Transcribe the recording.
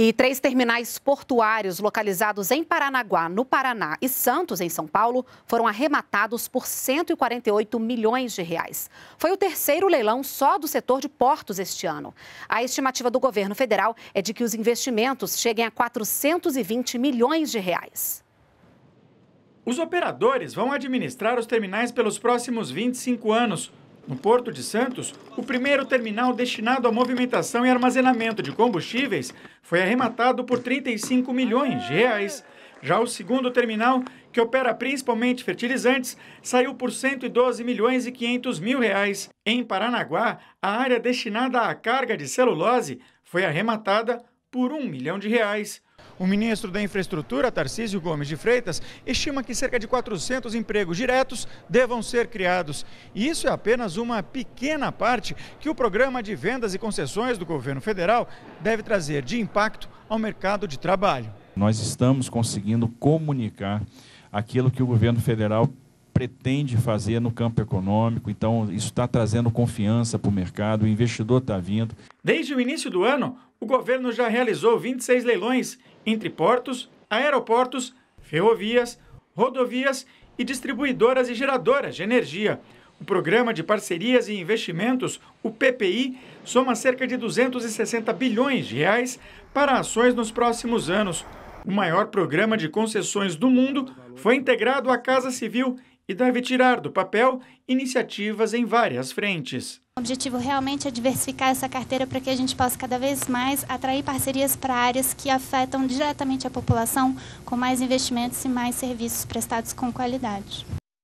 E três terminais portuários localizados em Paranaguá, no Paraná e Santos, em São Paulo, foram arrematados por 148 milhões de reais. Foi o terceiro leilão só do setor de portos este ano. A estimativa do governo federal é de que os investimentos cheguem a 420 milhões de reais. Os operadores vão administrar os terminais pelos próximos 25 anos no Porto de Santos, o primeiro terminal destinado à movimentação e armazenamento de combustíveis foi arrematado por 35 milhões de reais. Já o segundo terminal, que opera principalmente fertilizantes, saiu por 112 milhões e 500 mil reais. Em Paranaguá, a área destinada à carga de celulose foi arrematada por 1 milhão de reais. O ministro da Infraestrutura, Tarcísio Gomes de Freitas, estima que cerca de 400 empregos diretos devam ser criados. E isso é apenas uma pequena parte que o programa de vendas e concessões do governo federal deve trazer de impacto ao mercado de trabalho. Nós estamos conseguindo comunicar aquilo que o governo federal pretende fazer no campo econômico. Então, isso está trazendo confiança para o mercado, o investidor está vindo. Desde o início do ano, o governo já realizou 26 leilões entre portos, aeroportos, ferrovias, rodovias e distribuidoras e geradoras de energia. O Programa de Parcerias e Investimentos, o PPI, soma cerca de 260 bilhões de reais para ações nos próximos anos. O maior programa de concessões do mundo foi integrado à Casa Civil e deve tirar do papel iniciativas em várias frentes. O objetivo realmente é diversificar essa carteira para que a gente possa cada vez mais atrair parcerias para áreas que afetam diretamente a população, com mais investimentos e mais serviços prestados com qualidade.